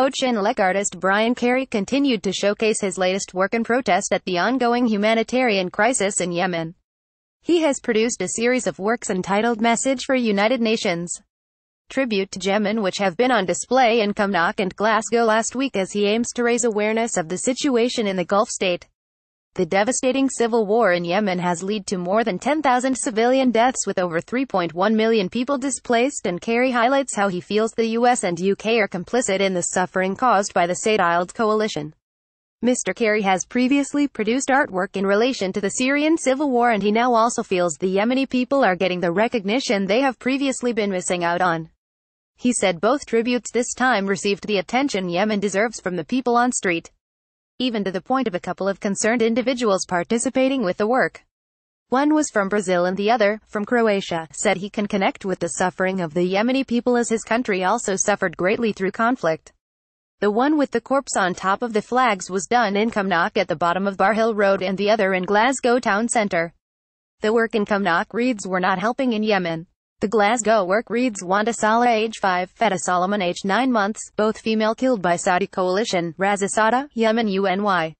Oceanlick artist Brian Carey continued to showcase his latest work in protest at the ongoing humanitarian crisis in Yemen. He has produced a series of works entitled Message for United Nations, Tribute to Yemen which have been on display in Cumnock and Glasgow last week as he aims to raise awareness of the situation in the Gulf state. The devastating civil war in Yemen has led to more than 10,000 civilian deaths with over 3.1 million people displaced and Kerry highlights how he feels the US and UK are complicit in the suffering caused by the Said coalition. Mr. Kerry has previously produced artwork in relation to the Syrian civil war and he now also feels the Yemeni people are getting the recognition they have previously been missing out on. He said both tributes this time received the attention Yemen deserves from the people on street even to the point of a couple of concerned individuals participating with the work. One was from Brazil and the other, from Croatia, said he can connect with the suffering of the Yemeni people as his country also suffered greatly through conflict. The one with the corpse on top of the flags was done in Cumnock at the bottom of Barhill Road and the other in Glasgow town centre. The work in Cumnock we were not helping in Yemen. The Glasgow work reads Wanda Salah age 5, Feta Solomon age 9 months, both female killed by Saudi coalition, Razasada, Yemen UNY.